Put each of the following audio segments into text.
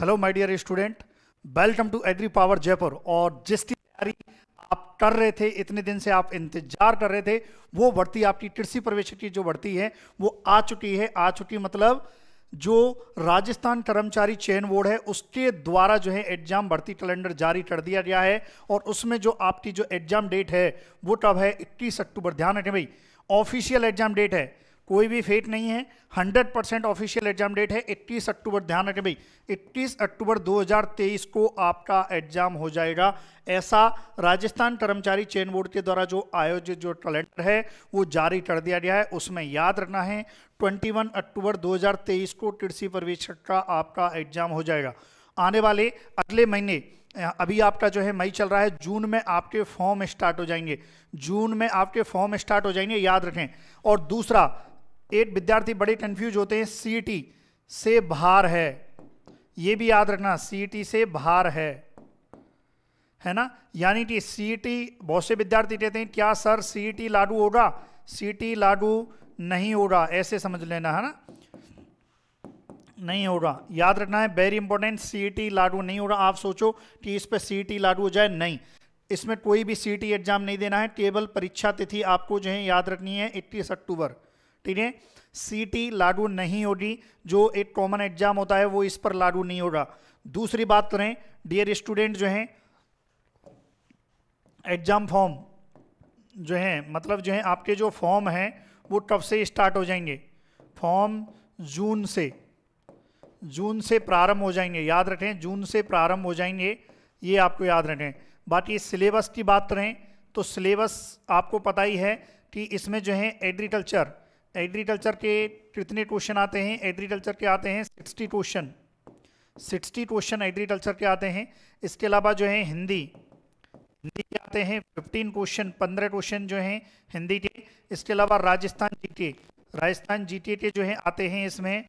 hello my dear student welcome to Agri Power Jaipur और जिसकी तैयारी आप कर रहे थे इतने दिन से आप इंतजार कर रहे थे वो भर्ती आपकी कृषि प्रवेश की जो भर्ती है वो आ चुकी है आ चुकी मतलब जो राजस्थान कर्मचारी चयन बोर्ड है उसके द्वारा जो है एग्जाम भर्ती कैलेंडर जारी कर दिया गया है और उसमें जो आपकी जो एग्जाम डेट है वो कब है इक्कीस अक्टूबर ध्यान रखें भाई ऑफिशियल एग्जाम डेट है कोई भी फेट नहीं है 100 परसेंट ऑफिशियल एग्जाम डेट है 31 अक्टूबर ध्यान रखें भाई 31 अक्टूबर 2023 को आपका एग्जाम हो जाएगा ऐसा राजस्थान कर्मचारी चयन बोर्ड के द्वारा जो आयोजित जो कैलेंडर है वो जारी कर दिया गया है उसमें याद रखना है 21 अक्टूबर 2023 को कृषि पर्यवेक्षक का आपका एग्जाम हो जाएगा आने वाले अगले महीने अभी आपका जो है मई चल रहा है जून में आपके फॉर्म स्टार्ट हो जाएंगे जून में आपके फॉर्म स्टार्ट हो जाएंगे याद रखें और दूसरा एट विद्यार्थी बड़े कंफ्यूज होते हैं सी से बाहर है ये भी याद रखना सी से बाहर है है ना यानी कि सी बहुत से विद्यार्थी कहते हैं क्या सर टी लागू होगा टी लागू नहीं होगा ऐसे समझ लेना है ना नहीं होगा याद रखना है वेरी इंपॉर्टेंट टी लागू नहीं होगा आप सोचो कि इस पर टी लागू हो जाए नहीं इसमें कोई भी टी एग्जाम नहीं देना है टेबल परीक्षा तिथि आपको जो है याद रखनी है इक्कीस अक्टूबर ठीक है सीटी लागू नहीं होगी जो एक कॉमन एग्जाम होता है वो इस पर लागू नहीं होगा दूसरी बात करें डियर स्टूडेंट जो हैं एग्जाम फॉर्म जो है मतलब जो है आपके जो फॉर्म हैं वो कब से स्टार्ट हो जाएंगे फॉर्म जून से जून से प्रारंभ हो जाएंगे याद रखें जून से प्रारंभ हो जाएंगे ये आपको याद रखें बाकी सिलेबस की बात करें तो सिलेबस आपको पता ही है कि इसमें जो है एग्रीकल्चर एग्रीकल्चर के कितने क्वेश्चन आते हैं एग्रीकल्चर के आते हैं sixty question sixty question agriculture के आते हैं इसके अलावा जो है हिंदी हिंदी के आते हैं फिफ्टीन क्वेश्चन पंद्रह क्वेश्चन जो हैं हिंदी के इसके अलावा राजस्थान जीके राजस्थान जी के जो है आते हैं इसमें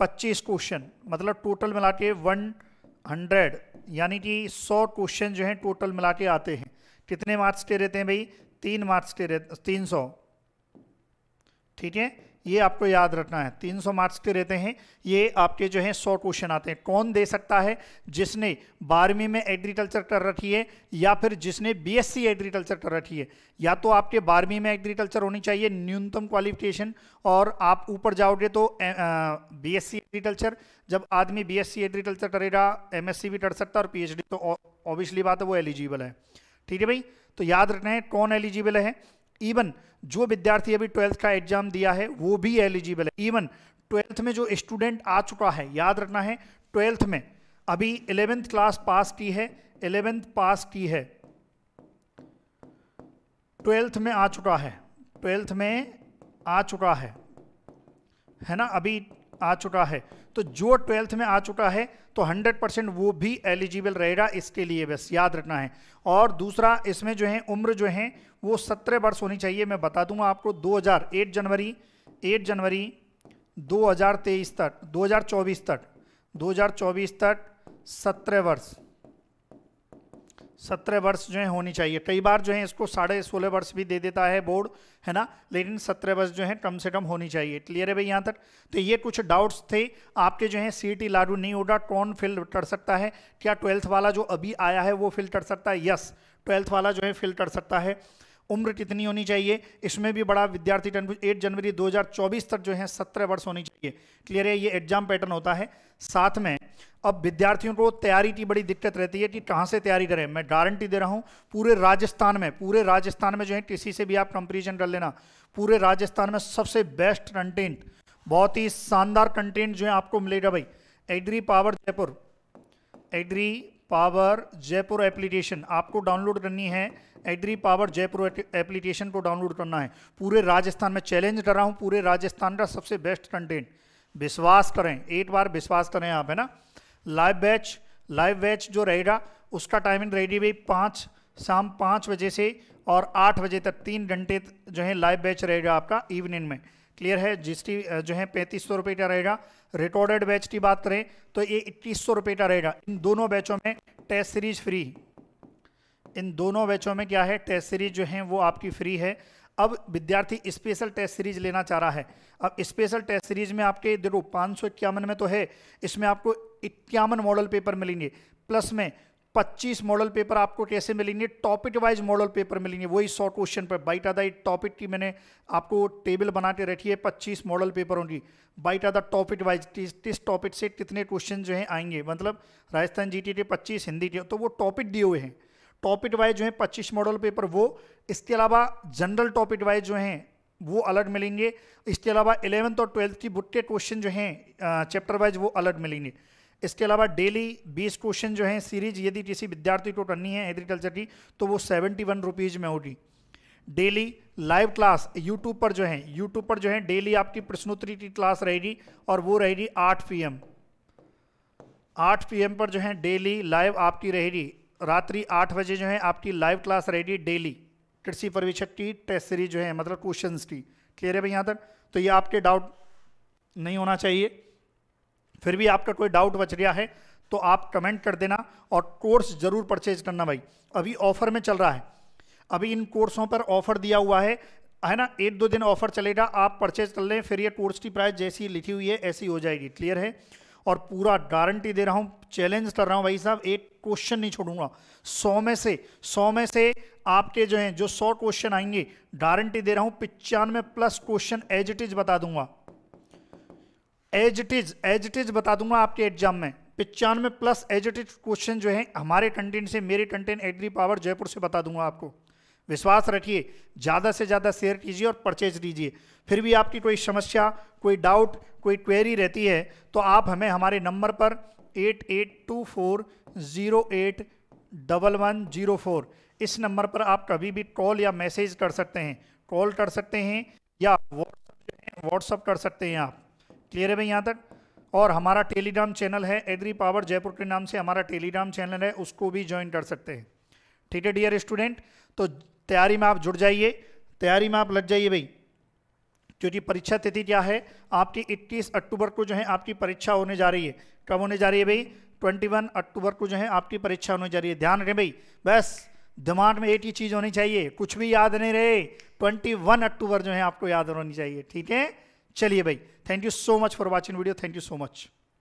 पच्चीस क्वेश्चन मतलब टोटल मिला के वन हंड्रेड यानी कि सौ क्वेश्चन जो हैं टोटल मिला के आते हैं कितने मार्क्स के रहते हैं भाई तीन मार्क्स के रहते तीन सौ ठीक है ये आपको याद रखना है 300 मार्क्स के रहते हैं ये आपके जो है 100 क्वेश्चन आते हैं कौन दे सकता है जिसने बारहवीं में एग्रीकल्चर कर रखी है या फिर जिसने बीएससी एग्रीकल्चर कर रखी है या तो आपके बारहवीं में एग्रीकल्चर होनी चाहिए न्यूनतम क्वालिफिकेशन और आप ऊपर जाओगे तो बीएससी एग्रीकल्चर जब आदमी सी एग्रीकल्चर करेगा एमएससी भी कर सकता है और पी तो ऑब्वियसली बात है वो एलिजिबल है ठीक है भाई तो याद रखना है कौन एलिजिबल है इवन जो विद्यार्थी अभी ट्वेल्थ का एग्जाम दिया है वो भी एलिजिबल है इवन ट्वेल्थ में जो स्टूडेंट आ चुका है याद रखना है ट्वेल्थ में अभी इलेवेंथ क्लास पास की है इलेवेंथ पास की है ट्वेल्थ में आ चुका है ट्वेल्थ में आ चुका है है ना अभी आ चुका है तो जो ट्वेल्थ में आ चुका है तो 100 परसेंट वो भी एलिजिबल रहेगा इसके लिए बस याद रखना है और दूसरा इसमें जो है उम्र जो है वो 17 वर्ष होनी चाहिए मैं बता दूंगा आपको 2000 जनवरी 8 जनवरी 2023 तक 2024 तक 2024 तक 17 वर्ष सत्रह वर्ष जो है होनी चाहिए कई बार जो है इसको साढ़े सोलह वर्ष भी दे देता है बोर्ड है ना लेकिन सत्रह वर्ष जो है कम से कम होनी चाहिए क्लियर है भाई यहाँ तक तो ये कुछ डाउट्स थे आपके जो है टी लागू नहीं होगा कौन फिल कर सकता है क्या ट्वेल्थ वाला जो अभी आया है वो फिल कर सकता है यस ट्वेल्थ वाला जो है फिल कर सकता है उम्र कितनी होनी चाहिए इसमें भी बड़ा विद्यार्थी कन्फ्यूज एट जनवरी 2024 तक जो है सत्रह वर्ष होनी चाहिए क्लियर है ये एग्जाम पैटर्न होता है साथ में अब विद्यार्थियों को तैयारी की बड़ी दिक्कत रहती है कि कहाँ से तैयारी करें मैं गारंटी दे रहा हूँ पूरे राजस्थान में पूरे राजस्थान में जो है किसी से भी आप कंपेरिजन कर लेना पूरे राजस्थान में सबसे बेस्ट कंटेंट बहुत ही शानदार कंटेंट जो है आपको मिलेगा भाई Agri Power Jaipur Agri Power Jaipur application आपको डाउनलोड करनी है एग्री पावर जयपुर एप्लीकेशन को डाउनलोड करना है पूरे राजस्थान में चैलेंज कर रहा हूँ पूरे राजस्थान का सबसे बेस्ट कंटेंट विश्वास करें एक बार विश्वास करें आप है ना लाइव बैच लाइव बैच जो रहेगा उसका टाइमिंग रहेगी भाई पाँच शाम पाँच बजे से और आठ बजे तक तीन घंटे जो है लाइव बैच रहेगा आपका इवनिंग में क्लियर है जिसकी जो है पैंतीस सौ रुपये का रहेगा रिकॉर्डेड बैच की बात करें तो ये इक्कीस सौ रुपये का रहेगा इन दोनों बैचों में टेस्ट सीरीज फ्री इन दोनों बैचों में क्या है टेस्ट सीरीज जो है वो आपकी फ्री है अब विद्यार्थी स्पेशल टेस्ट सीरीज लेना चाह रहा है अब स्पेशल टेस्ट सीरीज में आपके देखो पाँच सौ इक्यावन में तो है इसमें आपको इक्यावन मॉडल पेपर मिलेंगे प्लस में 25 मॉडल पेपर आपको कैसे मिलेंगे टॉपिक वाइज मॉडल पेपर मिलेंगे वही शॉर्ट क्वेश्चन पर बाइट आधा टॉपिक की मैंने आपको टेबल बना के रखी है पच्चीस मॉडल पेपरों की बाइट आधा टॉपिक वाइज किस टॉपिक से कितने क्वेश्चन जो हैं आएंगे मतलब राजस्थान टी के पच्चीस हिंदी के तो वो टॉपिक दिए हुए हैं टॉपिक वाइज जो है पच्चीस मॉडल पेपर वो इसके अलावा जनरल टॉपिक वाइज जो हैं वो अलर्ट मिलेंगे इसके अलावा इलेवंथ और ट्वेल्थ की बुट्टे क्वेश्चन जो हैं चैप्टर वाइज वो अलर्ट मिलेंगे इसके अलावा डेली बीस क्वेश्चन जो हैं सीरीज यदि किसी विद्यार्थी को करनी है एग्रीकल्चर की तो वो सेवेंटी वन रुपीज़ में होगी डेली लाइव क्लास यूट्यूब पर जो है यूट्यूब पर जो है डेली आपकी प्रश्नोत्तरी की क्लास रहेगी और वो रहेगी आठ पी एम आठ पी एम पर जो है डेली लाइव आपकी रहेगी रात्रि आठ बजे जो है आपकी लाइव क्लास रहेगी डेली कृषि परिवेक्षक की टेस्ट सीरीज जो है मतलब क्वेश्चन की क्लियर है भाई यहाँ तक तो ये आपके डाउट नहीं होना चाहिए फिर भी आपका कोई डाउट बच गया है तो आप कमेंट कर देना और कोर्स ज़रूर परचेज करना भाई अभी ऑफर में चल रहा है अभी इन कोर्सों पर ऑफर दिया हुआ है है ना एक दो दिन ऑफर चलेगा आप परचेज कर लें फिर ये कोर्स की प्राइस जैसी लिखी हुई है ऐसी हो जाएगी क्लियर है और पूरा गारंटी दे रहा हूँ चैलेंज कर रहा हूँ भाई साहब एक क्वेश्चन नहीं छोड़ूंगा सौ में से सौ में से आपके जो हैं जो सौ क्वेश्चन आएंगे गारंटी दे रहा हूँ पिचानवे plus question as it is बता दूंगा as it is as it is बता दूंगा आपके एग्जाम में पिचानवे plus as it is question जो है हमारे कंटेंट से मेरे कंटेंट एग्री पावर जयपुर से बता दूंगा आपको विश्वास रखिए ज़्यादा से ज़्यादा शेयर कीजिए और परचेज लीजिए फिर भी आपकी कोई समस्या कोई डाउट कोई क्वेरी रहती है तो आप हमें हमारे नंबर पर eight eight two four zero eight double one zero four इस नंबर पर आप कभी भी कॉल या मैसेज कर सकते हैं कॉल कर सकते हैं या व्हाट्सअप कर सकते हैं आप क्लियर है भाई यहाँ तक और हमारा टेलीग्राम चैनल है एग्री पावर जयपुर के नाम से हमारा टेलीग्राम चैनल है उसको भी ज्वाइन कर सकते हैं ठीक है डियर स्टूडेंट तो तैयारी में आप जुड़ जाइए तैयारी में आप लग जाइए भाई क्योंकि परीक्षा तिथि क्या है आपकी 21 अक्टूबर को जो है आपकी परीक्षा होने जा रही है कब होने जा रही है भाई 21 अक्टूबर को जो है आपकी परीक्षा होने जा रही है ध्यान रखें भाई बस दिमाग में एक ही चीज़ होनी चाहिए कुछ भी याद नहीं रहे 21 अक्टूबर जो है आपको याद होनी चाहिए ठीक है चलिए भाई thank you so much for watching video thank you so much